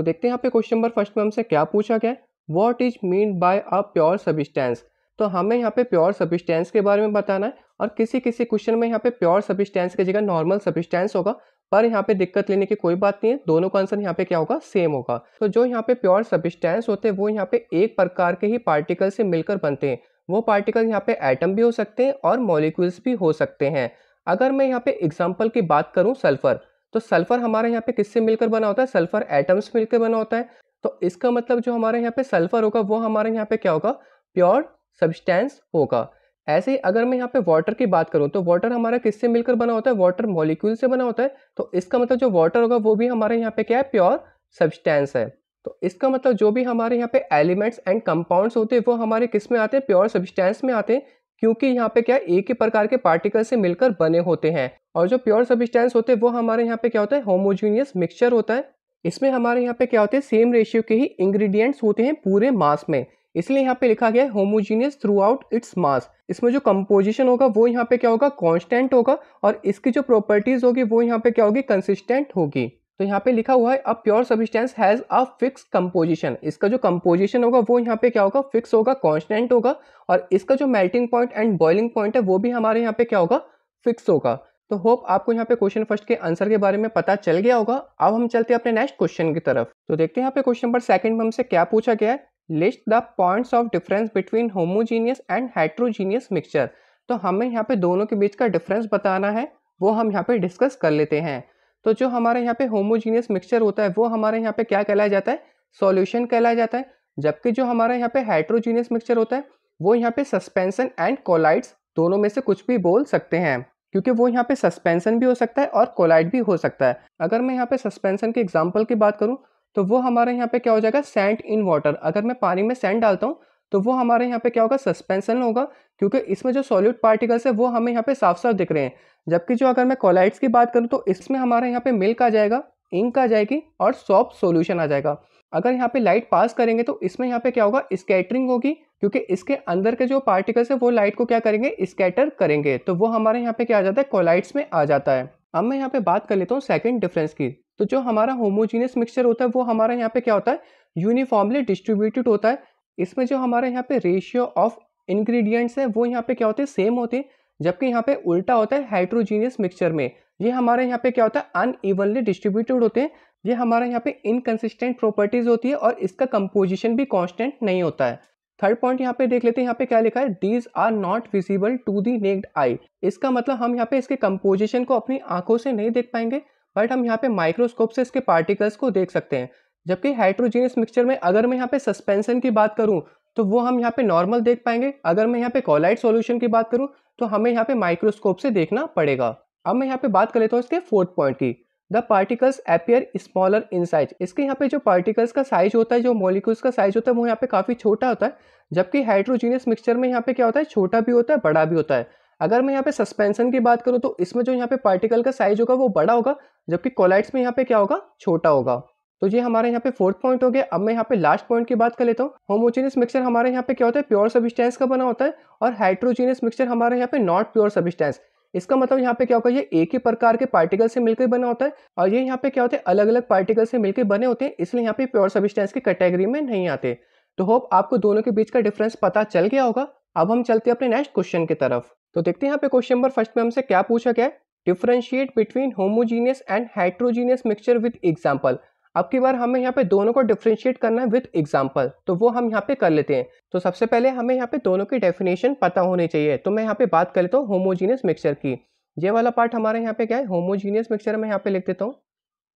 तो देखते हैं यहाँ पे क्वेश्चन नंबर फर्स्ट में हमसे क्या पूछा गया है what is mean by a pure substance तो हमें यहाँ पे प्योर सबिस्टेंस के बारे में बताना है और किसी किसी क्वेश्चन में यहाँ पे प्योर सबिस्टेंस की जगह नॉर्मल सबिस्टेंस होगा पर यहाँ पे दिक्कत लेने की कोई बात नहीं है दोनों का आंसर यहाँ पे क्या होगा सेम होगा तो जो यहाँ पे प्योर सबिस्टेंस होते हैं वो यहाँ पे एक प्रकार के ही पार्टिकल से मिलकर बनते हैं वो पार्टिकल यहाँ पे एटम भी हो सकते हैं और मॉलिक्यूल्स भी हो सकते हैं अगर मैं यहाँ पे एग्जाम्पल की बात करूँ सल्फर तो सल्फर हमारे यहाँ पे किससे मिलकर बना होता है सल्फर एटम्स मिलकर बना होता है तो इसका मतलब जो हमारे यहाँ पे सल्फर होगा वो हमारे यहाँ पे क्या होगा प्योर सब्सटेंस होगा ऐसे ही अगर मैं यहाँ पे वाटर की बात करूँ तो वाटर हमारा किससे मिलकर बना होता है वाटर मॉलिक्यूल से बना होता है तो इसका मतलब जो वाटर होगा वो भी हमारे यहाँ पे क्या है प्योर सब्सटेंस है तो इसका मतलब जो भी हमारे यहाँ पे एलिमेंट्स एंड कंपाउंड्स होते हैं वो हमारे किस में आते हैं प्योर सब्सटेंस में आते हैं क्योंकि यहाँ पे क्या एक ही प्रकार के पार्टिकल से मिलकर बने होते हैं और जो प्योर सबिस्टेंस होते हैं वो हमारे यहाँ पे क्या होता है होमोजीनियस मिक्सचर होता है इसमें हमारे यहाँ पे क्या होते हैं सेम रेशियो के ही इंग्रेडिएंट्स होते हैं पूरे मास में इसलिए यहाँ पे लिखा गया है homogeneous throughout its mass इसमें जो कंपोजिशन होगा वो यहाँ पे क्या होगा कॉन्स्टेंट होगा और इसकी जो प्रॉपर्टीज़ होगी वो यहाँ पे क्या होगी कंसिस्टेंट होगी तो यहाँ पे लिखा हुआ है a pure substance has a fix composition इसका जो कंपोजिशन होगा वो यहाँ पे क्या होगा फिक्स होगा कॉन्स्टेंट होगा और इसका जो melting point and boiling point है वो भी हमारे यहाँ पे क्या होगा फिक्स होगा तो होप आपको यहाँ पे क्वेश्चन फर्स्ट के आंसर के बारे में पता चल गया होगा अब हम चलते हैं अपने नेक्स्ट क्वेश्चन की तरफ तो देखते हैं यहाँ पे क्वेश्चन नंबर सेकंड में हमसे क्या पूछा गया है list the points of difference between homogeneous and heterogeneous mixture तो हमें यहाँ पे दोनों के बीच का डिफरेंस बताना है वो हम यहाँ पे डिस्कस कर लेते हैं तो जो हमारे यहाँ पे होमोजीनियस मिक्सचर होता है वो हमारे यहाँ पे क्या कहलाया जाता है सॉल्यूशन कहलाया जाता है जबकि जो हमारे यहाँ पे हाइड्रोजीनियस मिक्सचर होता है वो यहाँ पे सस्पेंसन एंड कोलाइड्स दोनों में से कुछ भी बोल सकते हैं क्योंकि वो यहाँ पे सस्पेंसन भी हो सकता है और कोलाइड भी हो सकता है अगर मैं यहाँ पे सस्पेंसन के एग्जाम्पल की बात करूँ तो वो हमारे यहाँ पे क्या हो जाएगा सेंट इन वाटर अगर मैं पानी में सेंट डालता हूँ तो वो हमारे यहाँ पे क्या होगा सस्पेंसन होगा क्योंकि इसमें जो सॉल्यूड पार्टिकल्स है वो हमें यहाँ पे साफ साफ दिख रहे हैं जबकि जो अगर मैं कोलाइट्स की बात करूँ तो इसमें हमारे यहाँ पे मिल्क आ जाएगा इंक आ जाएगी और सॉफ्ट सोल्यूशन आ जाएगा अगर यहाँ पे लाइट पास करेंगे तो इसमें यहाँ पे क्या होगा स्केटरिंग होगी क्योंकि इसके अंदर के जो पार्टिकल्स है वो लाइट को क्या करेंगे स्केटर करेंगे तो वो हमारे यहाँ पे क्या आ जाता है कोलाइट्स में आ जाता है अब मैं यहाँ पे बात कर लेता हूँ सेकंड डिफरेंस की तो जो हमारा होमोजीनियस मिक्सचर होता है वो हमारे यहाँ पे क्या होता है यूनिफॉर्मली डिस्ट्रीब्यूटेड होता है इसमें जो हमारे यहाँ पे रेशियो ऑफ इंग्रेडिएंट्स है वो यहाँ पे क्या होते हैं सेम होते हैं जबकि यहाँ पे उल्टा होता है हाइड्रोजीनियस मिक्सचर में ये हमारे यहाँ पे क्या होता है अन ईवनली डिस्ट्रीब्यूटेड होते हैं ये हमारे यहाँ पे इनकन्सिस्टेंट प्रॉपर्टीज होती है और इसका कंपोजिशन भी कॉन्स्टेंट नहीं होता है थर्ड पॉइंट यहाँ पे देख लेते हैं यहाँ पे क्या लिखा है these are not visible to the naked eye इसका मतलब हम यहाँ पे इसके कंपोजिशन को अपनी आंखों से नहीं देख पाएंगे बट हम यहाँ पे माइक्रोस्कोप से इसके पार्टिकल्स को देख सकते हैं जबकि हाइड्रोजीनियस मिक्सचर में अगर मैं यहाँ पे सस्पेंशन की बात करूँ तो वो हम यहाँ पे नॉर्मल देख पाएंगे अगर मैं यहाँ पे कॉलाइड सॉल्यूशन की बात करूँ तो हमें यहाँ पे माइक्रोस्कोप से देखना पड़ेगा अब मैं यहाँ पे बात कर लेता हूँ इसके फोर्थ पॉइंट की the particles appear smaller in size इसके यहाँ पे जो पार्टिकल्स का साइज होता है जो मॉलिक्यूल्स का साइज होता है वो यहाँ पे काफ़ी छोटा होता है जबकि हाइड्रोजीनियस मिक्सचर में यहाँ पे क्या होता है छोटा भी होता है बड़ा भी होता है अगर मैं यहाँ पे सस्पेंशन की बात करूँ तो इसमें जो यहाँ पे पार्टिकल का साइज होगा वो बड़ा होगा जबकि कोलाइट्स में यहाँ पे क्या होगा छोटा होगा तो ये हमारे यहाँ पे फोर्थ पॉइंट हो गया अब मैं यहाँ पे लास्ट पॉइंट की बात कर लेता हूँ होमोजीनियस मिक्सचर हमारे यहाँ पे क्या होता है प्योर सबिस्टेंस का बना होता है और हाइड्रोजीनियस मिक्सचर हमारे यहाँ पे नॉट प्योर सबिस्टेंस इसका मतलब यहाँ पे क्या होगा ये एक ही प्रकार के पार्टिकल से मिलकर बना होता है और ये यहाँ पे क्या होते हैं अलग अलग पार्टिकल से मिलकर बने होते हैं इसलिए यहाँ पे प्योर सबिस्टेंस की कैटेगरी में नहीं आते तो होप आपको दोनों के बीच का डिफरेंस पता चल गया होगा अब हम चलते हैं अपने नेक्स्ट क्वेश्चन की तरफ तो देखते हैं यहाँ पे क्वेश्चन नंबर फर्स्ट में हमसे क्या पूछा गया differentiate between homogeneous and heterogeneous mixture with example अब की बार हमें यहाँ पे दोनों को डिफ्रेंशिएट करना है विथ एग्जाम्पल तो वो हम यहाँ पे कर लेते हैं तो सबसे पहले हमें यहाँ पे दोनों की डेफिनेशन पता होनी चाहिए तो मैं यहाँ पे बात कर लेता हूँ होमोजीनियस मिक्सचर की ये वाला पार्ट हमारे यहाँ पे क्या है होमोजीनियस मिक्सचर मैं यहाँ पे लिख देता हूँ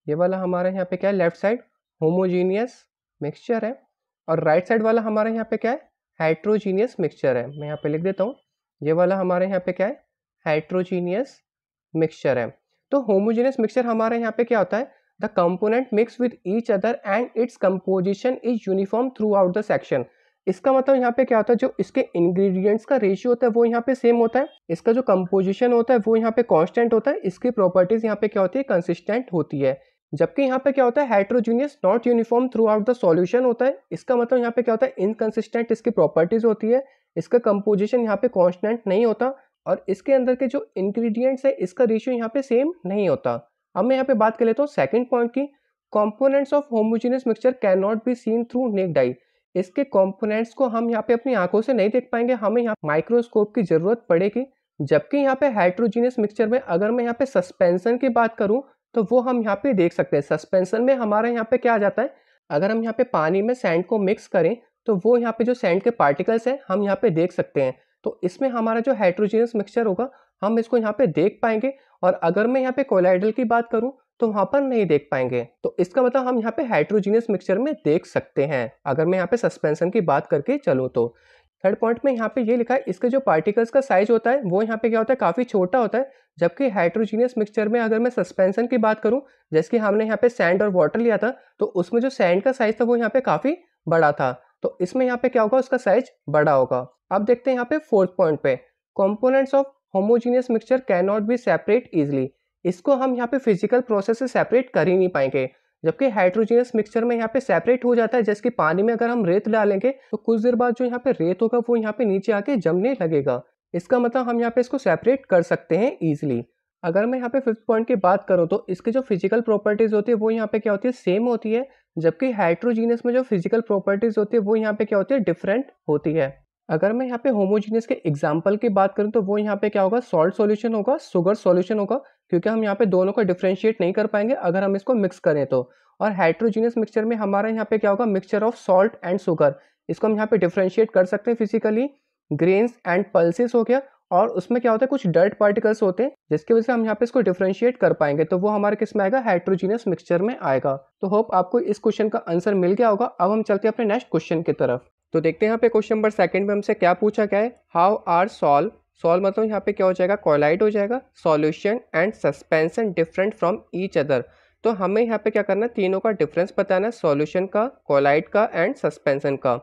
ये वाला हमारे यहाँ पे क्या है लेफ्ट साइड होमोजीनियस मिक्सचर है और राइट साइड वाला हमारे यहाँ पे क्या है हाइड्रोजीनियस मिक्सचर है मैं यहाँ पे लिख देता हूँ ये वाला हमारे यहाँ पे क्या है हाइड्रोजीनियस मिक्सचर है तो होमोजीनियस मिक्सचर हमारे यहाँ पे क्या होता है the component mix with each other and its composition is uniform throughout the section इसका मतलब यहाँ पे क्या होता है जो इसके इंग्रेडिएंट्स का रेशियो होता है वो यहाँ पे सेम होता है इसका जो कंपोजिशन होता है वो यहाँ पे कांस्टेंट होता है इसकी प्रॉपर्टीज़ यहाँ पे क्या होती है कंसिस्टेंट होती है जबकि यहाँ पे क्या होता है heterogeneous not uniform throughout the solution होता है इसका मतलब यहाँ पे क्या होता है इनकन्सिस्टेंट इसकी प्रॉपर्टीज़ होती है इसका कंपोजिशन यहाँ पे कॉन्स्टेंट नहीं होता और इसके अंदर के जो इन्ग्रीडियंट्स है इसका रेशियो यहाँ पे सेम नहीं होता अब मैं यहाँ पे बात कर लेता हूँ सेकंड पॉइंट की components of homogeneous mixture can not be seen through naked eye इसके कंपोनेंट्स को हम यहाँ पे अपनी आंखों से नहीं देख पाएंगे हमें यहाँ माइक्रोस्कोप की ज़रूरत पड़ेगी जबकि यहाँ पे हाइड्रोजीनियस मिक्सचर में अगर मैं यहाँ पे सस्पेंसन की बात करूँ तो वो हम यहाँ पे देख सकते हैं सस्पेंसन में हमारे यहाँ पे क्या आ जाता है अगर हम यहाँ पे पानी में सैंड को मिक्स करें तो वो यहाँ पे जो सैंड के पार्टिकल्स हैं हम यहाँ पे देख सकते हैं तो इसमें हमारा जो हाइड्रोजीनियस मिक्सचर होगा हम इसको यहाँ पे देख पाएंगे और अगर मैं यहाँ पे कोलाइडल की बात करूँ तो वहाँ पर नहीं देख पाएंगे तो इसका मतलब हम यहाँ पे हाइड्रोजीनियस मिक्सचर में देख सकते हैं अगर मैं यहाँ पे सस्पेंशन की बात करके चलूँ तो थर्ड पॉइंट में यहाँ पे ये लिखा है इसके जो पार्टिकल्स का साइज होता है वो यहाँ पे क्या होता है काफ़ी छोटा होता है जबकि हाइड्रोजीनियस मिक्सचर में अगर मैं सस्पेंशन की बात करूँ जैसे कि हमने यहाँ पे सैंड और वाटर लिया था तो उसमें जो सैंड का साइज था वो यहाँ पे काफ़ी बड़ा था तो इसमें यहाँ पे क्या होगा उसका साइज बड़ा होगा अब देखते हैं यहाँ पे फोर्थ पॉइंट पे components of homogeneous mixture can not be separate easily इसको हम यहाँ पे फिजिकल प्रोसेस से सेपरेट कर ही नहीं पाएंगे जबकि हाइड्रोजीनियस मिक्सचर में यहाँ पे सेपरेट हो जाता है कि पानी में अगर हम रेत डालेंगे तो कुछ देर बाद जो यहाँ पे रेत होगा वो यहाँ पे नीचे आके जमने लगेगा इसका मतलब हम यहाँ पे इसको सेपरेट कर सकते हैं ईजिली अगर मैं यहाँ पे फिफ्थ पॉइंट की बात करूँ तो इसके जो फिजिकल प्रॉपर्टीज़ होती है वो यहाँ पे क्या होती है सेम होती है जबकि हाइड्रोजीनियस में जो फिजिकल प्रॉपर्टीज़ होती है वो यहाँ पे क्या होती है डिफरेंट होती है अगर मैं यहाँ पे होमोजीनियस के एग्जाम्पल की बात करूँ तो वो यहाँ पे क्या होगा सॉल्ट सॉल्यूशन होगा सुगर सॉल्यूशन होगा क्योंकि हम यहाँ पे दोनों को डिफ्रेंशिएट नहीं कर पाएंगे अगर हम इसको मिक्स करें तो और हाइड्रोजीनियस मिक्सचर में हमारा यहाँ पे क्या होगा mixture of salt and sugar इसको हम यहाँ पे डिफ्रेंशिएट कर सकते हैं फिजिकली ग्रेन्स एंड पल्सिस हो गया और उसमें क्या होता है कुछ डर्ट पार्टिकल्स होते हैं जिसकी वजह से हम यहाँ पे इसको डिफ्रेंशिएट कर पाएंगे तो वो हमारे किस में आएगा हाइड्रोजीनियस मिक्सचर में आएगा तो होप आपको इस क्वेश्चन का आंसर मिल गया होगा अब हम चलते हैं अपने नेक्स्ट क्वेश्चन की तरफ तो देखते हैं यहाँ पे क्वेश्चन नंबर सेकंड में हमसे क्या पूछा गया है हाउ आर सॉल्व सॉल्व मतलब यहाँ पे क्या हो जाएगा कॉलाइट हो जाएगा solution and suspension different from each other तो हमें यहाँ पे क्या करना है तीनों का डिफरेंस बताना है सॉल्यूशन का कॉलाइट का एंड सस्पेंसन का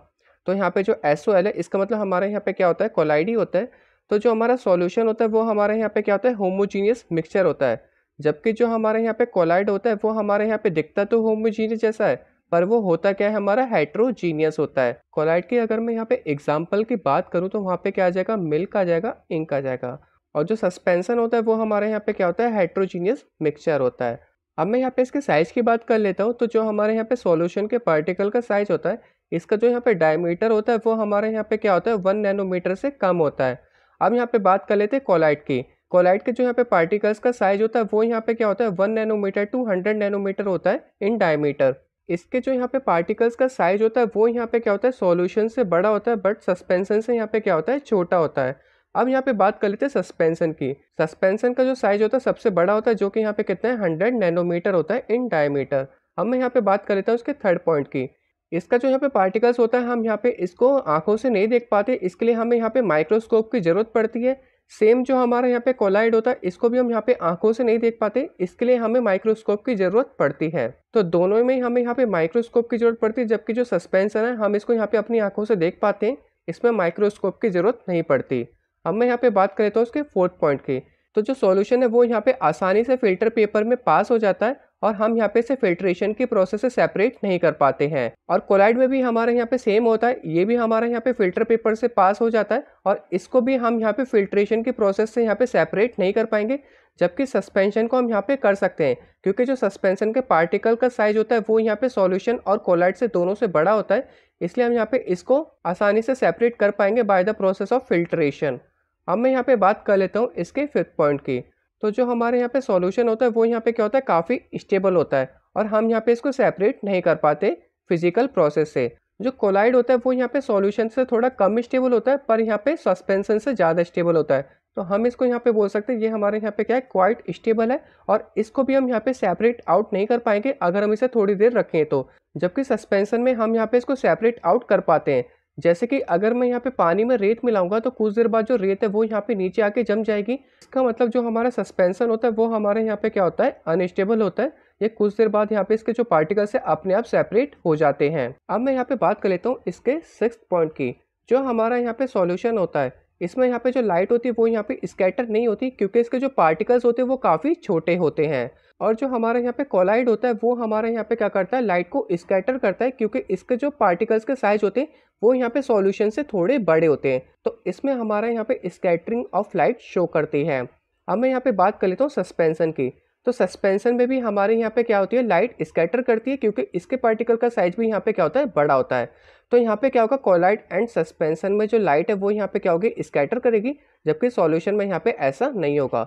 तो यहाँ पे जो एस है इसका मतलब हमारे यहाँ पे क्या होता है कॉलाइड ही होता है तो जो हमारा सॉल्यूशन होता है वो हमारे यहाँ पे क्या होता है होमोजीनियस मिक्सचर होता है जबकि जो हमारे यहाँ पे कॉलाइड होता है वो हमारे यहाँ पे दिखता तो होमोजीनियस जैसा है पर वो होता क्या है हमारा हाइड्रोजीनियस होता है कोलाइड की अगर मैं यहाँ पे एग्जाम्पल की बात करूँ तो वहाँ पे क्या आ जाएगा मिल्क आ जाएगा इंक आ जाएगा और जो सस्पेंसन होता है वो हमारे यहाँ पे क्या होता है हाइड्रोजीनियस मिक्सचर होता है अब मैं यहाँ पे इसके साइज़ की बात कर लेता हूँ तो जो हमारे यहाँ पे सॉल्यूशन के पार्टिकल का साइज़ होता है इसका जो यहाँ पे डायमीटर होता है वो हमारे यहाँ पे क्या होता है वन नैनोमीटर से कम होता है अब यहाँ पे बात कर लेते हैं कोलाइट की कोलाइट के जो यहाँ पे पार्टिकल्स का साइज होता है वो यहाँ पे क्या होता है one nanometer to hundred nanometer होता है इन डायमीटर इसके जो यहाँ पे पार्टिकल्स का साइज होता है वो यहाँ पे क्या होता है सॉल्यूशन से बड़ा होता है बट सस्पेंसन से यहाँ पे क्या होता है छोटा होता है अब यहाँ पे बात कर लेते हैं सस्पेंसन की सस्पेंसन का जो साइज होता है सबसे बड़ा होता है जो कि यहाँ पे कितना है हंड्रेड नैनोमीटर होता है इन डायमीटर अब मैं यहाँ पे बात कर लेता हूँ उसके थर्ड पॉइंट की इसका जो यहाँ पे पार्टिकल्स होता है हम यहाँ पे इसको आंखों से नहीं देख पाते इसके लिए हमें यहाँ पे माइक्रोस्कोप की ज़रूरत पड़ती है सेम जो हमारा यहाँ पे कोलाइड होता है इसको भी हम यहाँ पे आंखों से नहीं देख पाते इसके लिए हमें माइक्रोस्कोप की ज़रूरत पड़ती है तो दोनों में हमें यहाँ पे माइक्रोस्कोप की ज़रूरत पड़ती है जबकि जो सस्पेंसन है हम इसको यहाँ पे अपनी आंखों से देख पाते हैं इसमें माइक्रोस्कोप की ज़रूरत नहीं पड़ती अब मैं यहाँ पे बात करें तो उसके फोर्थ पॉइंट की तो जो सोल्यूशन है वो यहाँ पे आसानी से फिल्टर पेपर में पास हो जाता है और हम यहाँ पे से फिल्ट्रेशन के प्रोसेस से सेपरेट नहीं कर पाते हैं और कोलाइड में भी हमारे यहाँ पे सेम होता है ये भी हमारे यहाँ पे फिल्टर पेपर से पास हो जाता है और इसको भी हम यहाँ पे फिल्ट्रेशन के प्रोसेस से यहाँ पे सेपरेट नहीं कर पाएंगे जबकि सस्पेंशन को हम यहाँ पे कर सकते हैं क्योंकि जो सस्पेंशन के पार्टिकल का साइज होता है वो यहाँ पे सॉल्यूशन और कोलाइड से दोनों से बड़ा होता है इसलिए हम यहाँ पे इसको आसानी से सेपरेट कर पाएंगे by the process of filtration अब मैं यहाँ पे बात कर लेता हूँ इसके फिफ्थ पॉइंट की तो जो हमारे यहाँ पे सॉल्यूशन होता है वो यहाँ पे क्या होता है काफ़ी स्टेबल होता है और हम यहाँ पे इसको सेपरेट नहीं कर पाते फिजिकल प्रोसेस से जो कोलाइड होता है वो यहाँ पे सॉल्यूशन से थोड़ा कम स्टेबल होता है पर यहाँ पे सस्पेंसन से ज़्यादा स्टेबल होता है तो हम इसको यहाँ पे बोल सकते हैं ये हमारे यहाँ पे क्या है क्वाइट स्टेबल है और इसको भी हम यहाँ पे सेपरेट आउट नहीं कर पाएंगे अगर हम इसे थोड़ी देर रखें तो जबकि सस्पेंसन में हम यहाँ पे इसको सेपरेट आउट कर पाते हैं जैसे कि अगर मैं यहाँ पे पानी में रेत मिलाऊंगा तो कुछ देर बाद जो रेत है वो यहाँ पे नीचे आके जम जाएगी इसका मतलब जो हमारा सस्पेंसन होता है वो हमारे यहाँ पे क्या होता है अनस्टेबल होता है ये कुछ देर बाद यहाँ पे इसके जो पार्टिकल्स है अपने आप सेपरेट हो जाते हैं अब मैं यहाँ पे बात कर लेता हूँ इसके सिक्स पॉइंट की जो हमारा यहाँ पे सोल्यूशन होता है इसमें यहाँ पे जो लाइट होती है वो यहाँ पे स्कैटर नहीं होती क्योंकि इसके जो पार्टिकल्स होते हैं वो काफ़ी छोटे होते हैं और जो हमारे यहाँ पे कोलाइड होता है वो हमारे यहाँ पे क्या करता है लाइट को स्कैटर करता है क्योंकि इसके जो पार्टिकल्स के साइज होते हैं वो यहाँ पे सॉल्यूशन से थोड़े बड़े होते हैं तो इसमें हमारे यहाँ पे स्कैटरिंग ऑफ लाइट शो करती है अब मैं यहाँ पे बात कर लेता हूँ सस्पेंसन की तो सस्पेंशन में भी हमारे यहाँ पे क्या होती है लाइट स्कैटर करती है क्योंकि इसके पार्टिकल का साइज भी यहाँ पे क्या होता है बड़ा होता है तो यहाँ पे क्या होगा कॉलाइट एंड सस्पेंशन में जो लाइट है वो यहाँ पे क्या होगी स्कैटर करेगी जबकि सॉल्यूशन में यहाँ पे ऐसा नहीं होगा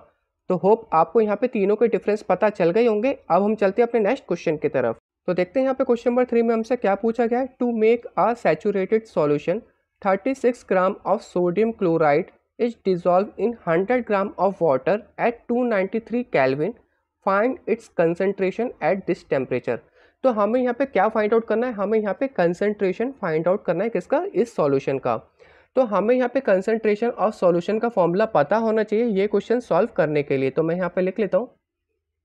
तो होप आपको यहाँ पे तीनों के डिफरेंस पता चल गए होंगे अब हम चलते हैं अपने नेक्स्ट क्वेश्चन की तरफ तो देखते हैं यहाँ पे क्वेश्चन नंबर थ्री में हमसे क्या पूछा गया है to make a saturated solution thirty gram of sodium chloride is dissolve in hundred gram of water at 293 kelvin find its concentration at this temperature तो हमें यहाँ पे क्या फाइंड आउट करना है हमें यहाँ पे कंसनट्रेशन फाइंड आउट करना है किसका इस सॉल्यूशन का तो हमें यहाँ पे कंसनट्रेशन ऑफ सॉल्यूशन का फॉर्मूला पता होना चाहिए ये क्वेश्चन सॉल्व करने के लिए तो मैं यहाँ पे लिख लेता हूँ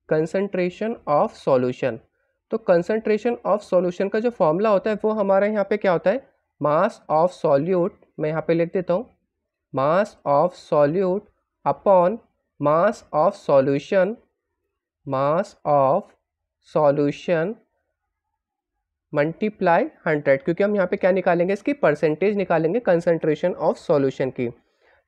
कंसनट्रेशन ऑफ सॉल्यूशन तो कंसनट्रेशन ऑफ सॉल्यूशन का जो फॉर्मूला होता है वो हमारे यहाँ पे क्या होता है मास ऑफ सॉल्यूट मैं यहाँ पे लिख देता हूँ mass of solute upon mass of solution mass of solution multiply hundred क्योंकि हम यहाँ पे क्या निकालेंगे इसकी परसेंटेज निकालेंगे कंसनट्रेशन ऑफ सॉल्यूशन की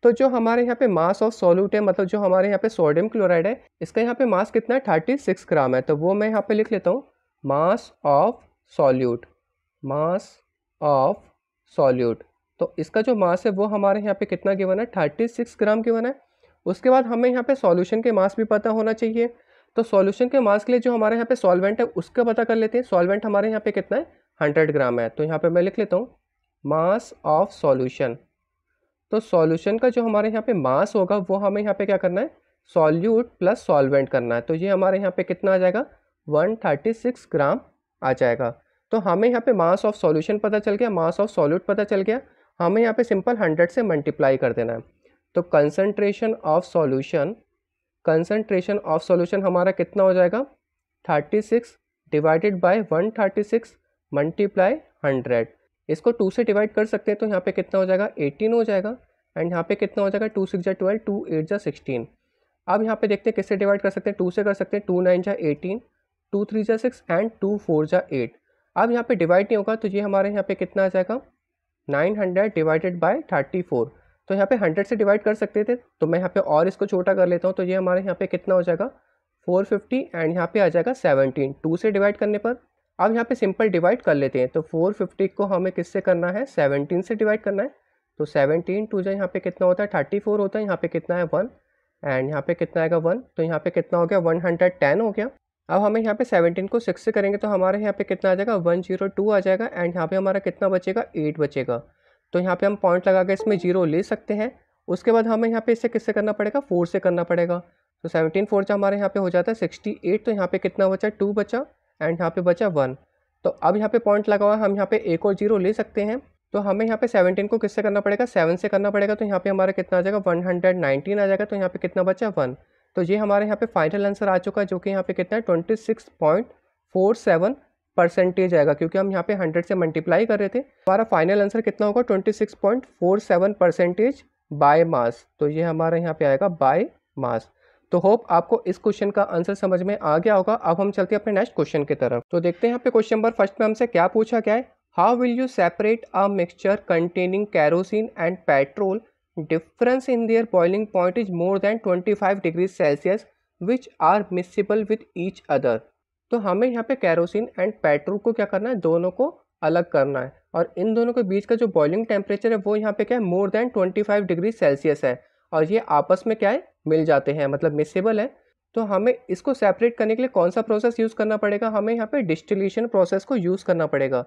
तो जो हमारे यहाँ पे मास ऑफ सॉल्यूट है मतलब जो हमारे यहाँ पे सोडियम क्लोराइड है इसका यहाँ पे मास कितना है थर्टी सिक्स ग्राम है तो वो मैं यहाँ पे लिख लेता हूँ mass of solute mass of solute तो इसका जो मास है वो हमारे यहाँ पे कितना गिवन है थर्टी सिक्स ग्राम गिवन है उसके बाद हमें यहाँ पे सॉल्यूशन के मास भी पता होना चाहिए तो सॉल्यूशन के मास के लिए जो हमारे यहाँ पे सॉल्वेंट है उसका पता कर लेते हैं सॉल्वेंट हमारे यहाँ पे कितना है हंड्रेड ग्राम है तो यहाँ पे मैं लिख लेता हूँ मास ऑफ सॉल्यूशन तो सॉल्यूशन का जो हमारे यहाँ पे मास होगा वो हमें यहाँ पे क्या करना है सॉल्यूट प्लस सॉल्वेंट करना है तो ये हमारे यहाँ पे कितना आ जाएगा सिक्स ग्राम आ जाएगा तो हमें यहाँ पे मास ऑफ सॉल्यूशन पता चल गया मास ऑफ सॉल्यूट पता चल गया हमें यहाँ पे सिंपल हंड्रेड से मल्टीप्लाई कर देना है तो concentration of solution concentration of solution हमारा कितना हो जाएगा 36 डिवाइडेड बाय 136 मल्टीप्लाई हंड्रेड इसको टू से डिवाइड कर सकते हैं तो यहाँ पे कितना हो जाएगा 18 हो जाएगा एंड यहाँ पे कितना हो जाएगा टू सिक्स जै ट्वेल्व टू एट जा सिक्सटीन अब यहाँ पे देखते हैं किससे डिवाइड कर सकते हैं टू से कर सकते हैं टू नाइन जै एटीन टू थ्री जै सिक्स एंड टू फोर जै एट अब यहाँ पे डिवाइड नहीं होगा तो ये हमारे यहाँ पे कितना आ जाएगा हंड्रेड डिवाइडेड थर्टी फोर तो यहाँ पे हंड्रेड से डिवाइड कर सकते थे तो मैं यहाँ पे और इसको छोटा कर लेता हूँ तो ये हमारे यहाँ पे कितना हो जाएगा फोर फिफ्टी एंड यहाँ पे आ जाएगा सेवनटीन टू से डिवाइड करने पर अब यहाँ पे सिंपल डिवाइड कर लेते हैं तो फोर फिफ्टी को हमें किससे करना है सेवनटीन से डिवाइड करना है तो सेवनटीन टू जो यहाँ पे कितना होता है थर्टी फोर होता है यहाँ पे कितना है वन एंड यहाँ पे कितना आएगा वन तो यहाँ पे कितना हो गया वन हंड्रेड टेन हो गया अब हमें यहाँ पे सेवनटीन को सिक्स से करेंगे तो हमारे यहाँ पे कितना आ जाएगा वन जीरो टू आ जाएगा एंड यहाँ पे हमारा कितना बचेगा एट बचेगा तो यहाँ पे हम पॉइंट लगा के इसमें जीरो ले सकते हैं उसके बाद हमें यहाँ पे इसे किससे करना पड़ेगा फोर से करना पड़ेगा तो सेवनटीन फोर जो हमारे यहाँ पे हो जाता है सिक्सटी एट तो यहाँ पे कितना बचा टू बचा एंड यहाँ पे बचा वन तो अब यहाँ पे पॉइंट लगा हुआ हम यहाँ पे एक और जीरो ले सकते हैं तो हमें यहाँ पे सेवनटीन को किससे करना पड़ेगा सेवन से करना पड़ेगा तो यहाँ पे हमारा कितना आ जाएगा वन हंड्रेड नाइनटीन आ जाएगा तो यहाँ पे कितना बचा वन तो ये हमारे यहाँ पे फाइनल आंसर आ चुका है जो कि यहाँ पे कितना है twenty six point four seven percentage आएगा क्योंकि हम यहाँ पे 100 से मल्टीप्लाई कर रहे थे हमारा फाइनल आंसर कितना होगा 26.47 परसेंटेज बाय मास तो ये हमारा यहाँ पे आएगा बाय मास तो होप आपको इस क्वेश्चन का आंसर समझ में आ गया होगा अब हम चलते हैं अपने नेक्स्ट क्वेश्चन की तरफ तो देखते हैं यहाँ पे क्वेश्चन नंबर फर्स्ट में हमसे क्या पूछा गया है how will you separate a mixture containing kerosene and petrol difference in their boiling point is more than twenty degree Celsius which are miscible with each other तो हमें यहाँ पे कैरोसिन एंड पेट्रोल को क्या करना है दोनों को अलग करना है और इन दोनों के बीच का जो बॉइलिंग टेम्परेचर है वो यहाँ पे क्या है मोर देन 25 डिग्री सेल्सियस है और ये आपस में क्या है मिल जाते हैं मतलब मिसेबल है तो हमें इसको सेपरेट करने के लिए कौन सा प्रोसेस यूज़ करना पड़ेगा हमें यहाँ पे डिस्टिलेशन प्रोसेस को यूज़ करना पड़ेगा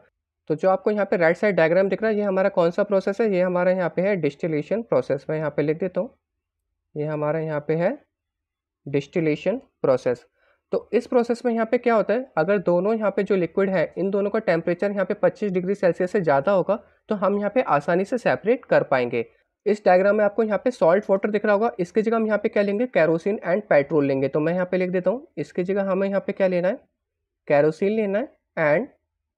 तो जो आपको यहाँ पे राइट साइड डायग्राम दिख रहा है ये हमारा कौन सा प्रोसेस है ये हमारा यहाँ पे है डिस्टिलेशन प्रोसेस मैं यहाँ पे लिख देता हूँ ये हमारा यहाँ पे है डिस्टिलेशन प्रोसेस तो इस प्रोसेस में यहाँ पे क्या होता है अगर दोनों यहाँ पे जो लिक्विड है इन दोनों का टेम्परेचर यहाँ पे 25 डिग्री सेल्सियस से ज़्यादा होगा तो हम यहाँ पे आसानी से सेपरेट कर पाएंगे इस डायग्राम में आपको यहाँ पे सॉल्ट वाटर दिख रहा होगा इसकी जगह हम यहाँ पे क्या लेंगे कैरोसिन एंड पेट्रोल लेंगे तो मैं यहाँ पे लिख देता हूँ इसकी जगह हमें यहाँ पे क्या लेना है कैरोसिन लेना है एंड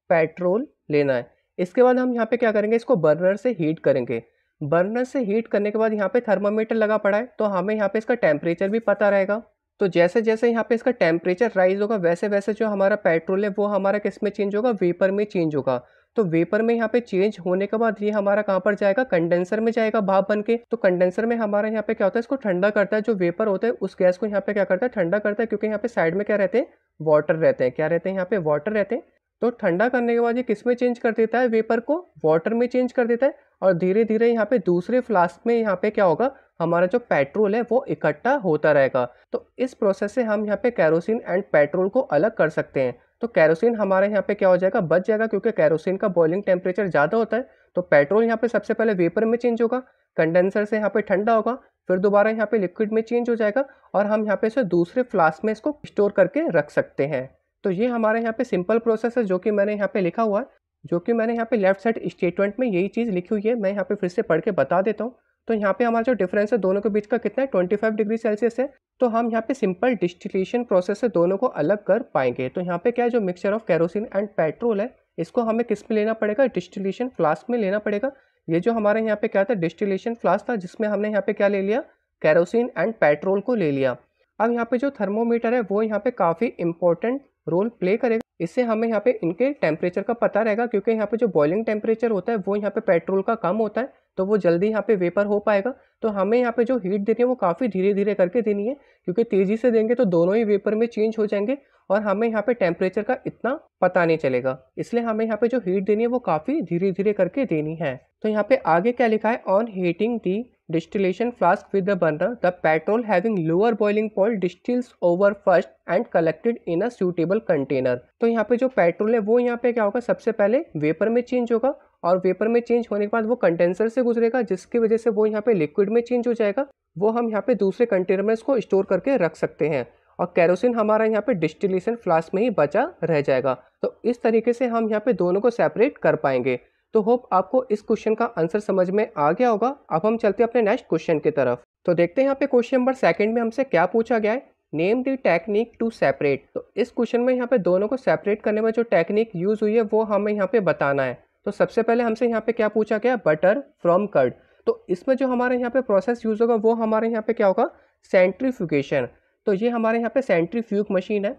पेट्रोल लेना है इसके बाद हम यहाँ पे क्या करेंगे इसको बर्नर से हीट करेंगे बर्नर से हीट करने के बाद यहाँ पे थर्मामीटर लगा पड़ा है तो हमें यहाँ पे इसका टेम्परेचर भी पता रहेगा तो जैसे जैसे यहाँ पे इसका टेम्परेचर राइज होगा वैसे वैसे जो हमारा पेट्रोल है वो हमारा किस में चेंज होगा वेपर में चेंज होगा तो वेपर में यहाँ पे चेंज होने के बाद ये हमारा कहाँ पर जाएगा कंडेंसर में जाएगा भाप बन के तो कंडेंसर में हमारा यहाँ पे क्या होता है इसको ठंडा करता है जो वेपर होता है उस गैस को यहाँ पे क्या करता है ठंडा करता है क्योंकि यहाँ पे साइड में क्या रहते हैं वाटर रहते हैं क्या रहते हैं यहाँ पे वाटर रहते हैं तो ठंडा करने के बाद ये किस में चेंज कर देता है वेपर को वाटर में चेंज कर देता है और धीरे धीरे यहाँ पे दूसरे फ्लास्क में यहाँ पे क्या होगा हमारा जो पेट्रोल है वो इकट्ठा होता रहेगा तो इस प्रोसेस से हम यहाँ पे कैरोसिन एंड पेट्रोल को अलग कर सकते हैं तो कैरोसिन हमारे यहाँ पे क्या हो जाएगा बच जाएगा क्योंकि कैरोसिन का बॉइलिंग टेम्परेचर ज़्यादा होता है तो पेट्रोल यहाँ पे सबसे पहले वेपर में चेंज होगा कंडेंसर से यहाँ पे ठंडा होगा फिर दोबारा यहाँ पे लिक्विड में चेंज हो जाएगा और हम यहाँ पे इसे दूसरे फ्लास्क में इसको स्टोर करके रख सकते हैं तो ये हमारे यहाँ पे सिंपल प्रोसेस है जो कि मैंने यहाँ पे लिखा हुआ है जो कि मैंने यहाँ पे लेफ्ट साइड स्टेटमेंट में यही चीज़ लिखी हुई है मैं यहाँ पे फिर से पढ़ के बता देता हूँ तो यहाँ पे हमारा जो डिफरेंस है दोनों के बीच का कितना है ट्वेंटी फाइव डिग्री सेल्सियस है तो हम यहाँ पे सिंपल डिस्टिलेशन प्रोसेस से दोनों को अलग कर पाएंगे तो यहाँ पे क्या है जो mixture of kerosene and petrol है इसको हमें किस में लेना पड़ेगा डिस्टिलेशन फ्लास्क में लेना पड़ेगा ये जो हमारे यहाँ पे क्या था डिस्टिलेशन फ्लास्क था जिसमें हमने यहाँ पे क्या ले लिया कैरोसिन एंड पेट्रोल को ले लिया अब यहाँ पे जो थर्मोमीटर है वो यहाँ पे काफ़ी इंपॉर्टेंट रोल प्ले करेगा इससे हमें यहाँ पे इनके टेम्परेचर का पता रहेगा क्योंकि यहाँ पे जो बॉइलिंग टेम्परेचर होता है वो यहाँ पे पेट्रोल का कम होता है तो वो जल्दी यहाँ पे वेपर हो पाएगा तो हमें यहाँ पे जो हीट देनी है वो काफ़ी धीरे धीरे करके देनी है क्योंकि तेज़ी से देंगे तो दोनों ही वेपर में चेंज हो जाएंगे और हमें यहाँ पे टेम्परेचर का इतना पता नहीं चलेगा इसलिए हमें यहाँ पे जो हीट देनी है वो काफ़ी धीरे धीरे करके देनी है तो यहाँ पे आगे क्या लिखा है on heating the distillation flask with the burner, the petrol having lower boiling point distills over first and collected in a suitable container. तो यहाँ पे जो पेट्रोल है वो यहाँ पे क्या होगा सबसे पहले वेपर में चेंज होगा और वेपर में चेंज होने के बाद वो कंटेंसर से गुजरेगा जिसकी वजह से वो यहाँ पे लिक्विड में चेंज हो जाएगा वो हम यहाँ पे दूसरे कंटेनर में इसको स्टोर करके रख सकते हैं और कैरोसिन हमारा यहाँ पे डिस्टिलेशन फ्लास्क में ही बचा रह जाएगा तो इस तरीके से हम यहाँ पे दोनों को सेपरेट कर पाएंगे तो होप आपको इस क्वेश्चन का आंसर समझ में आ गया होगा अब हम चलते हैं अपने नेक्स्ट क्वेश्चन की तरफ तो देखते हैं यहाँ पे क्वेश्चन नंबर सेकंड में हमसे क्या पूछा गया है name the technique to separate तो इस क्वेश्चन में यहाँ पे दोनों को सेपरेट करने में जो टेक्निक यूज़ हुई है वो हमें यहाँ पे बताना है तो सबसे पहले हमसे यहाँ पे क्या पूछा गया बटर फ्रॉम कर्ड तो इसमें जो हमारे यहाँ पे प्रोसेस यूज़ होगा वो हमारे यहाँ पे क्या होगा सेंट्रीफ्यूगेशन तो ये हमारे यहाँ पे सेंट्री मशीन है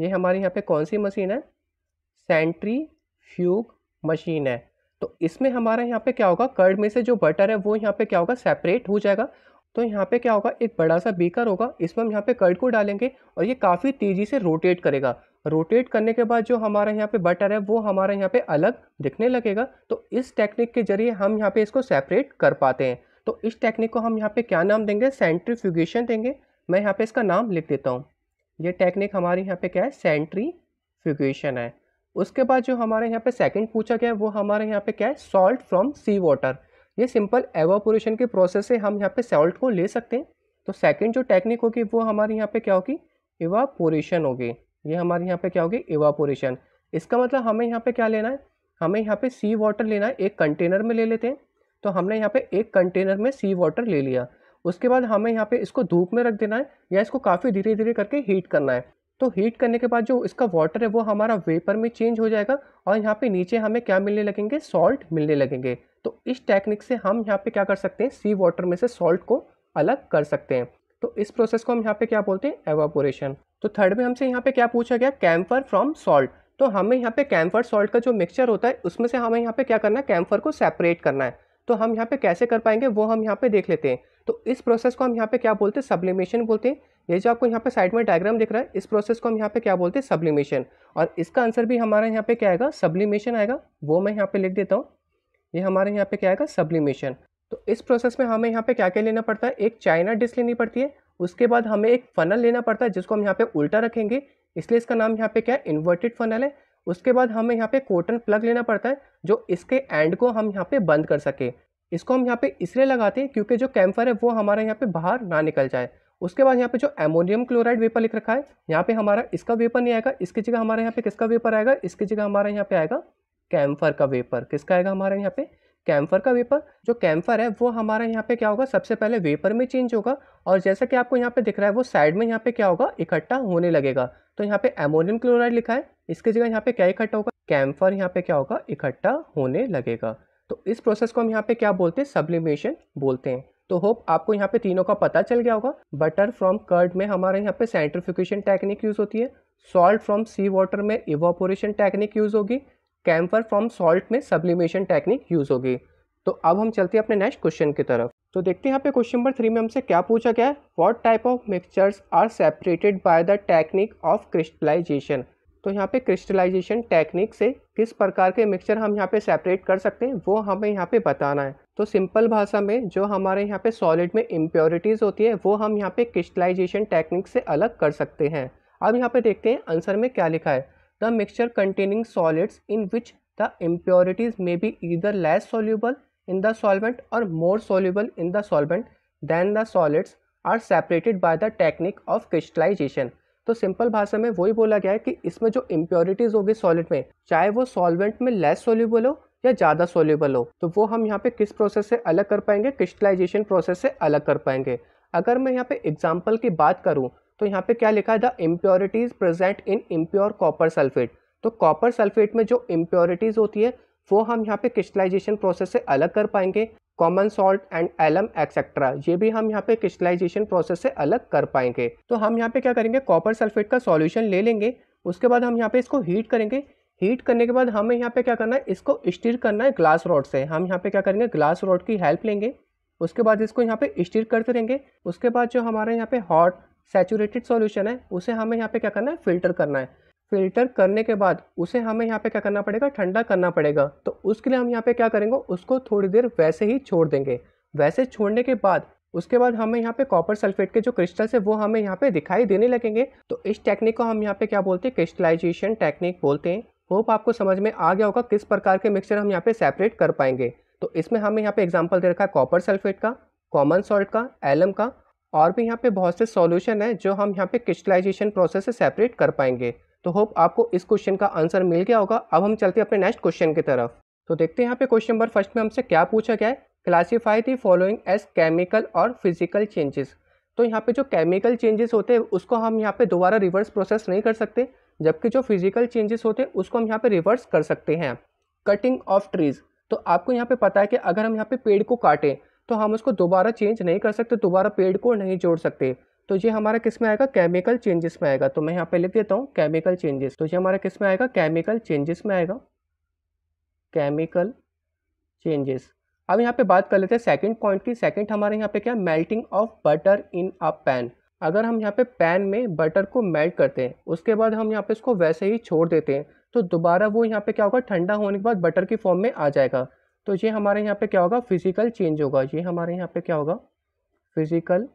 ये हमारे यहाँ पे कौन सी मशीन है सेंट्री मशीन है तो इसमें हमारा यहाँ पे क्या होगा कर्ड में से जो बटर है वो यहाँ पे क्या होगा सेपरेट हो जाएगा तो यहाँ पे क्या होगा एक बड़ा सा बीकर होगा इसमें हम यहाँ पे कर्ड को डालेंगे और ये काफ़ी तेज़ी से रोटेट करेगा रोटेट करने के बाद जो हमारा यहाँ पे बटर है वो हमारा यहाँ पे अलग दिखने लगेगा तो इस टेक्निक के जरिए हम यहाँ पे इसको सेपरेट कर पाते हैं तो इस टेक्निक को हम यहाँ पे क्या नाम देंगे सेंट्रीफ्यूगेशन देंगे मैं यहाँ पे इसका नाम लिख देता हूँ ये टेक्निक हमारे यहाँ पे क्या है सेंट्रीफ्यूगेशन है उसके बाद जो हमारे यहाँ पे सेकंड पूछा गया वो हमारे यहाँ पे क्या है सॉल्ट फ्रॉम सी वाटर ये सिंपल एवापोरेशन के प्रोसेस से हम यहाँ पे सॉल्ट को ले सकते हैं तो सेकंड जो टेक्निक होगी वो हमारे यहाँ पे क्या होगी एवापोरेशन होगी ये हमारे यहाँ पे क्या होगी एवापोरेशन इसका मतलब हमें यहाँ पे क्या लेना है हमें यहाँ पे सी वाटर लेना है एक कंटेनर में ले लेते हैं तो हमने यहाँ पे एक कंटेनर में सी वाटर ले लिया उसके बाद हमें यहाँ पे इसको धूप में रख देना है या इसको काफ़ी धीरे धीरे करके हीट करना है तो हीट करने के बाद जो इसका वाटर है वो हमारा वेपर में चेंज हो जाएगा और यहाँ पे नीचे हमें क्या मिलने लगेंगे सॉल्ट मिलने लगेंगे तो इस टेक्निक से हम यहाँ पे क्या कर सकते हैं सी वाटर में से सॉल्ट को अलग कर सकते हैं तो इस प्रोसेस को हम यहाँ पे क्या बोलते हैं एवापोरेशन तो थर्ड में हमसे यहाँ पे क्या पूछा गया कैम्फर फ्रॉम सॉल्ट तो हमें यहाँ पे कैम्फर सॉल्ट का जो मिक्सचर होता है उसमें से हमें यहाँ पे क्या करना है कैम्फर को सेपरेट करना है तो हम यहाँ पे कैसे कर पाएंगे वो हम यहाँ पे देख लेते हैं तो इस प्रोसेस को हम यहाँ पे क्या बोलते हैं सब्लिमेशन बोलते हैं ये जो आपको यहाँ पे साइड में डायग्राम दिख रहा है इस प्रोसेस को हम यहाँ पे क्या बोलते हैं सब्लिमेशन और इसका आंसर भी हमारा यहाँ पे क्या आएगा सब्लिमेशन आएगा वो मैं यहाँ पे लिख देता हूँ ये यह हमारे यहाँ पे क्या आएगा सब्लिमेशन तो इस प्रोसेस में हमें यहाँ पे क्या क्या लेना पड़ता है एक चाइना डिश लेनी पड़ती है उसके बाद हमें एक फनल लेना पड़ता है जिसको हम यहाँ पे उल्टा रखेंगे इसलिए इसका नाम यहाँ पे क्या है इन्वर्टेड फनल है उसके बाद हमें यहाँ पे कॉटन प्लग लेना पड़ता है जो इसके एंड को हम यहाँ पे बंद कर सके इसको हम यहाँ पे इसलिए लगाते हैं क्योंकि जो कैम्फर है वो हमारे यहाँ पे बाहर ना निकल जाए उसके बाद यहाँ पे जो एमोनियम क्लोराइड वेपर लिख रखा है यहाँ पे हमारा इसका वेपर नहीं आएगा इसकी जगह हमारे यहाँ पे किसका वेपर आएगा इसकी जगह हमारे यहाँ पे आएगा कैम्फर का वेपर किसका आएगा हमारे यहाँ पे कैम्फर का वेपर जो कैम्फर है वो हमारा यहाँ पे क्या होगा सबसे पहले वेपर में चेंज होगा और जैसा कि आपको यहाँ पे दिख रहा है वो साइड में यहाँ पे क्या होगा इकट्ठा होने लगेगा तो यहाँ पे एमोनियम क्लोराइड लिखा है इसकी जगह यहाँ पे क्या इकट्ठा होगा कैम्फर यहाँ पे क्या होगा इकट्ठा होने लगेगा तो इस प्रोसेस को हम यहाँ पे क्या बोलते हैं सब्लिमेशन बोलते हैं तो होप आपको यहाँ पे तीनों का पता चल गया होगा बटर फ्रॉम कर्ड में हमारे यहाँ पे सेंट्रिफिकेशन टेक्निक यूज़ होती है सॉल्ट फ्रॉम सी वाटर में इवोपोरेशन टेक्निक यूज़ होगी कैम्फर फ्रॉम सॉल्ट में सब्लिमेशन टेक्निक यूज़ होगी तो अब हम चलते हैं अपने नेक्स्ट क्वेश्चन की तरफ तो देखते हैं यहाँ पे क्वेश्चन नंबर थ्री में हमसे क्या पूछा गया है what type of mixtures are separated by the technique of crystallisation तो यहाँ पे क्रिस्टलाइजेशन टेक्निक से किस प्रकार के मिक्सचर हम यहाँ पे सेपरेट कर सकते हैं वो हमें यहाँ पे बताना है तो सिंपल भाषा में जो हमारे यहाँ पे सॉलिड में इम्प्योरिटीज़ होती है वो हम यहाँ पे क्रिस्टलाइजेशन टेक्निक से अलग कर सकते हैं अब यहाँ पे देखते हैं आंसर में क्या लिखा है the mixture containing solids in which the impurities may be either less soluble in the solvent और more soluble in the solvent than the solids are separated by the technique of crystallisation तो simple भाषा में वही बोला गया है कि इसमें जो इम्प्योरिटीज़ होगी सॉलिड में चाहे वो सॉल्वेंट में लेस सोल्यूबल हो या ज़्यादा सोल्यूबल हो तो वो हम यहाँ पे किस प्रोसेस से अलग कर पाएंगे क्रिस्टलाइजेशन प्रोसेस से अलग कर पाएंगे अगर मैं यहाँ पे एग्जाम्पल की बात करूँ तो यहाँ पे क्या लिखा है the impurities present in impure copper sulphate तो कॉपर सल्फेट में जो इम्प्योरिटीज़ होती है वो हम यहाँ पे क्रिस्टलाइजेशन प्रोसेस से अलग कर पाएंगे common salt and alum etcetera ये भी हम यहाँ पे क्रिस्टलाइजेशन प्रोसेस से अलग कर पाएंगे तो हम यहाँ पे क्या करेंगे कॉपर सल्फेट का सॉल्यूशन ले लेंगे उसके बाद हम यहाँ पे इसको हीट करेंगे हीट करने के बाद हमें यहाँ पे क्या करना है इसको स्टिर करना है ग्लास रॉड से हम यहाँ पे क्या करेंगे ग्लास रॉड की हेल्प लेंगे उसके बाद इसको यहाँ पे स्टिर करते रहेंगे उसके बाद जो हमारे यहाँ पे हॉट सेचूरेटेड सॉल्यूशन है उसे हमें यहाँ पे क्या करना है फिल्टर करना है फिल्टर करने के बाद उसे हमें यहाँ पे क्या करना पड़ेगा ठंडा करना पड़ेगा तो उसके लिए हम यहाँ पे क्या करेंगे उसको थोड़ी देर वैसे ही छोड़ देंगे वैसे छोड़ने के बाद उसके बाद हमें यहाँ पे कॉपर सल्फेट के जो क्रिस्टल्स है वो हमें यहाँ पे दिखाई देने लगेंगे तो इस टेक्निक को हम यहाँ पे क्या बोलते हैं क्रिस्टलाइजेशन टेक्निक बोलते हैं होप आपको समझ में आ गया होगा किस प्रकार के मिक्सचर हम यहाँ पे सेपरेट कर पाएंगे तो इसमें हमें यहाँ पे एग्जाम्पल दे रखा है कॉपर सल्फेट का कॉमन सॉल्ट का एलम का और भी यहाँ पे बहुत से सॉल्यूशन है जो हम यहाँ पे क्रिस्टलाइजेशन प्रोसेस से सेपरेट कर पाएंगे तो होप आपको इस क्वेश्चन का आंसर मिल गया होगा अब हम चलते हैं अपने नेक्स्ट क्वेश्चन की तरफ तो देखते हैं यहाँ पे क्वेश्चन नंबर फर्स्ट में हमसे क्या पूछा गया है classify the following as chemical और फिजिकल चेंजेस तो यहाँ पे जो केमिकल चेंजेस होते हैं उसको हम यहाँ पे दोबारा रिवर्स प्रोसेस नहीं कर सकते जबकि जो फिजिकल चेंजेस होते हैं उसको हम यहाँ पे रिवर्स कर सकते हैं कटिंग ऑफ ट्रीज़ तो आपको यहाँ पे पता है कि अगर हम यहाँ पे पेड़ को काटें तो हम उसको दोबारा चेंज नहीं कर सकते दोबारा पेड़ को नहीं जोड़ सकते तो ये हमारा किस में आएगा केमिकल चेंजेस में आएगा तो मैं यहाँ पे लिख देता हूँ केमिकल चेंजेस तो ये हमारा किस में आएगा केमिकल चेंजेस में आएगा केमिकल चेंजेस अब यहाँ पे बात कर लेते हैं सेकंड पॉइंट की सेकंड हमारे यहाँ पे क्या melting of butter in a pan अगर हम यहाँ पे पैन में बटर को मेल्ट करते हैं उसके बाद हम यहाँ पे इसको वैसे ही छोड़ देते हैं तो दोबारा वो यहाँ पे क्या होगा ठंडा होने के बाद बटर की फॉर्म में आ जाएगा तो ये हमारे यहाँ पे क्या होगा फिजिकल चेंज होगा ये हमारे यहाँ पे क्या होगा फिजिकल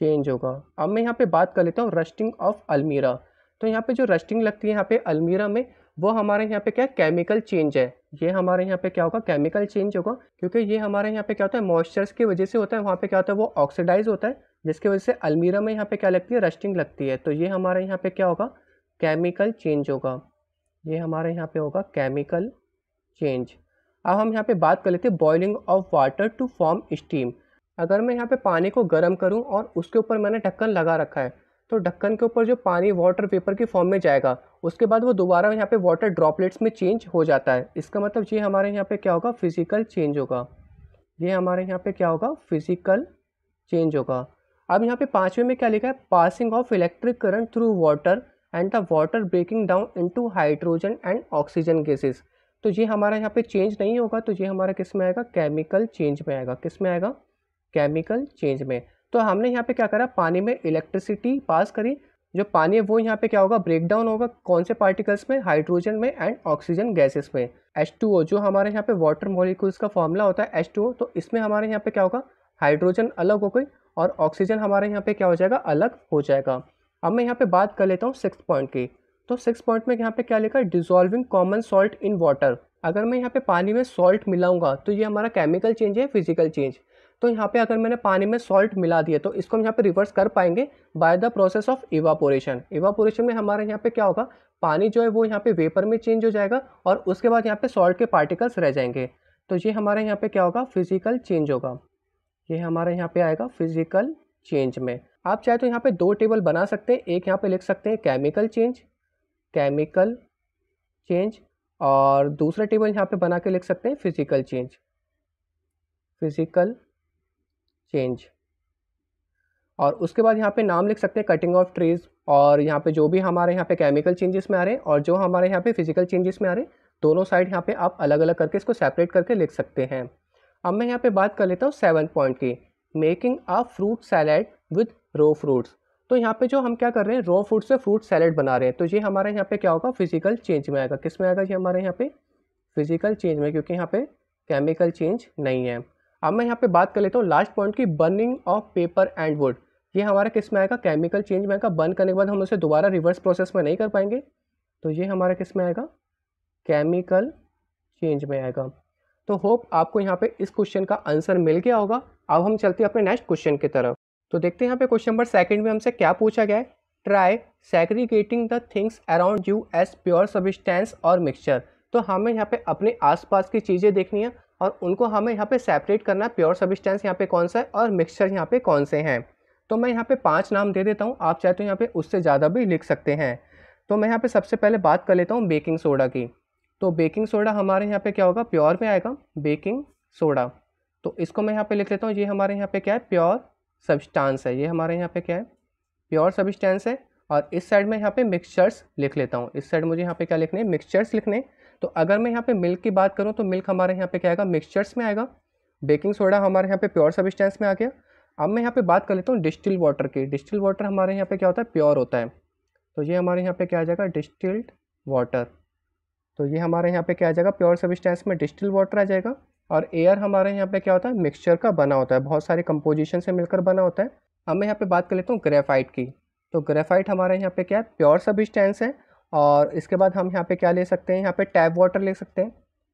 चेंज होगा अब मैं यहाँ पे बात कर लेता हूँ रस्टिंग ऑफ अलमीरा तो यहाँ पे जो रस्टिंग लगती है यहाँ पे अलमीरा में वो हमारे यहाँ पे क्या केमिकल चेंज है ये हमारे यहाँ पे क्या होगा केमिकल चेंज होगा क्योंकि ये हमारे यहाँ पे क्या होता है मॉइस्चर्स की वजह से होता है वहाँ पे क्या होता है वो ऑक्सीडाइज होता है जिसकी वजह से अलमीरा में यहाँ पे क्या लगती है रस्टिंग लगती है तो ये हमारे यहाँ पे क्या होगा केमिकल चेंज होगा ये हमारे यहाँ पे होगा केमिकल चेंज अब हम यहाँ पे बात कर लेते हैं boiling of water to form steam अगर मैं यहाँ पे पानी को गर्म करूँ और उसके ऊपर मैंने ढक्कन लगा रखा है तो ढक्कन के ऊपर जो पानी वाटर पेपर के फॉर्म में जाएगा उसके बाद वो दोबारा यहाँ पे वाटर ड्रॉपलेट्स में चेंज हो जाता है इसका मतलब ये हमारे यहाँ पे क्या होगा फिजिकल चेंज होगा ये हमारे यहाँ पे क्या होगा फिजिकल चेंज होगा अब यहाँ पे पाँचवें में क्या लिखा है passing of electric current through water and the water breaking down to hydrogen and oxygen gases तो ये हमारा यहाँ पे चेंज नहीं होगा तो ये हमारा किस में आएगा केमिकल चेंज में आएगा किस में आएगा केमिकल चेंज में तो हमने यहाँ पे क्या करा पानी में इलेक्ट्रिसिटी पास करी जो पानी है वो यहाँ पे क्या होगा ब्रेक डाउन होगा कौन से पार्टिकल्स में हाइड्रोजन में एंड ऑक्सीजन गैसेस में H2O जो हमारे यहाँ पे वाटर मॉलिक्यूल्स का फॉर्मूला होता है H2O तो इसमें हमारे यहाँ पे क्या होगा हाइड्रोजन अलग हो गई और ऑक्सीजन हमारे यहाँ पे क्या हो जाएगा अलग हो जाएगा अब मैं यहाँ पे बात कर लेता हूँ सिक्स पॉइंट की तो सिक्स पॉइंट में यहाँ पे क्या लिखा है dissolving common salt in water अगर मैं यहाँ पे पानी में सॉल्ट मिलाऊंगा तो ये हमारा केमिकल चेंज है फिजिकल चेंज तो यहाँ पे अगर मैंने पानी में सॉल्ट मिला दिया तो इसको हम यहाँ पे रिवर्स कर पाएंगे by the process of evaporation evaporation में हमारे यहाँ पे क्या होगा पानी जो है वो यहाँ पे वेपर में चेंज हो जाएगा और उसके बाद यहाँ पे सॉल्ट के पार्टिकल्स रह जाएंगे तो ये हमारे यहाँ पे क्या होगा फिजिकल चेंज होगा ये हमारे यहाँ पे आएगा फिजिकल चेंज में आप चाहे तो यहाँ पे दो टेबल बना सकते हैं एक यहाँ पे लिख सकते हैं केमिकल चेंज केमिकल चेंज और दूसरा टेबल यहाँ पे बना के लिख सकते हैं फिजिकल चेंज फिजिकल चेंज और उसके बाद यहाँ पे नाम लिख सकते हैं कटिंग ऑफ ट्रीज़ और यहाँ पे जो भी हमारे यहाँ पे केमिकल चेंजेस में आ रहे हैं और जो हमारे यहाँ पे फिजिकल चेंजेस में आ रहे हैं दोनों साइड यहाँ पे आप अलग अलग करके इसको सेपरेट करके लिख सकते हैं अब मैं यहाँ पे बात कर लेता हूँ सेवन पॉइंट की making a fruit salad with raw fruits तो यहाँ पे जो हम क्या कर रहे हैं रो फ्रूट से फ्रूट सैलड बना रहे हैं तो ये हमारे यहाँ पे क्या होगा फिजिकल चेंज में आएगा किस में आएगा ये हमारे यहाँ पे फिजिकल चेंज में क्योंकि यहाँ पे केमिकल चेंज नहीं है अब मैं यहाँ पे बात कर लेता हूँ लास्ट पॉइंट की burning of paper and wood ये हमारा किस में आएगा केमिकल चेंज में आएगा बर्न करने के बाद हम उसे दोबारा रिवर्स प्रोसेस में नहीं कर पाएंगे तो ये हमारा किस में आएगा केमिकल चेंज में आएगा तो होप आपको यहाँ पे इस क्वेश्चन का आंसर मिल गया होगा अब हम चलते हैं अपने नेक्स्ट क्वेश्चन की तरफ तो देखते हैं यहाँ पे क्वेश्चन नंबर सेकंड में हमसे क्या पूछा गया है try segregating the things around you as pure substance और मिक्सचर तो हमें यहाँ पे अपने आसपास की चीज़ें देखनी है और उनको हमें यहाँ पे सेपरेट करना है प्योर सबिस्टेंस यहाँ पे कौन सा है और मिक्सचर यहाँ पे कौन से हैं तो मैं यहाँ पे पांच नाम दे देता हूँ आप चाहे तो यहाँ पे उससे ज़्यादा भी लिख सकते हैं तो मैं यहाँ पे सबसे पहले बात कर लेता हूँ बेकिंग सोडा की तो बेकिंग सोडा हमारे यहाँ पर क्या होगा प्योर में आएगा बेकिंग सोडा तो इसको मैं यहाँ पे लिख लेता हूँ ये हमारे यहाँ पर क्या है प्योर सब्सटेंस है ये हमारे यहाँ पे क्या है प्योर सब्सटेंस है और इस साइड में यहाँ पर मिक्सचर्स लिख लेता हूँ इस साइड मुझे यहाँ पर क्या लिखने मिक्सचर्स लिखने तो अगर मैं यहाँ पे मिल्क की बात करूँ तो मिल्क हमारे यहाँ पे क्या आएगा मिक्सचर्स में आएगा बेकिंग सोडा हमारे यहाँ पे प्योर सबिस्टेंस में आ गया अब मैं यहाँ पे बात कर लेता हूँ डिस्टिल वाटर की डिस्टिल वाटर हमारे यहाँ पे क्या होता है प्योर होता है तो ये हमारे यहाँ पे क्या आ जाएगा डिस्टिल्ड वाटर तो ये हमारे यहाँ पे क्या आ जाएगा प्योर सबिस्टेंस में डिस्टिल वाटर आ जाएगा और एयर हमारे यहाँ पे क्या होता है मिक्सचर का बना होता है बहुत सारे कंपोजिशन से मिलकर बना होता है अब मैं यहाँ पे बात कर लेता हूँ ग्रेफाइट की तो ग्रेफाइट हमारे यहाँ पे क्या है प्योर सबिस्टेंस है और इसके बाद हम यहाँ पे क्या ले सकते हैं यहाँ पे टैप वाटर ले सकते हैं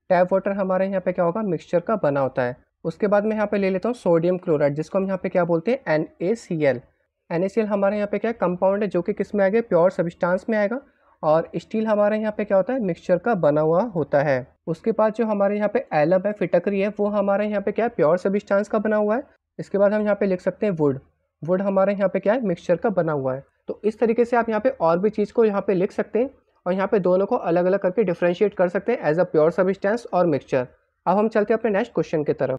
टैप वाटर हमारे यहाँ पे क्या होगा मिक्सचर का बना होता है उसके बाद मैं यहाँ पे ले लेता हूँ सोडियम क्लोराइड जिसको हम यहाँ पे क्या बोलते हैं N A C L N A C L हमारे यहाँ पे क्या कंपाउंड है जो कि किस में आएगा प्योर सबिस्टांस में आएगा और स्टील हमारे यहाँ पे क्या होता है मिक्सचर का बना हुआ होता है उसके बाद जो हमारे यहाँ पे एलम है फिटकरी है वो हमारे यहाँ पे क्या है प्योर सबिस्टांस का बना हुआ है इसके बाद हम यहाँ पे लिख सकते हैं वुड वुड हमारे यहाँ पे क्या है मिक्सचर का बना हुआ है तो इस तरीके से आप यहाँ पे और भी चीज़ को यहाँ पे लिख सकते हैं और यहाँ पे दोनों को अलग अलग करके डिफ्रेंशिएट कर सकते हैं एज अ प्योर सबस्टेंस और मिक्सचर अब हम चलते हैं अपने नेक्स्ट क्वेश्चन की तरफ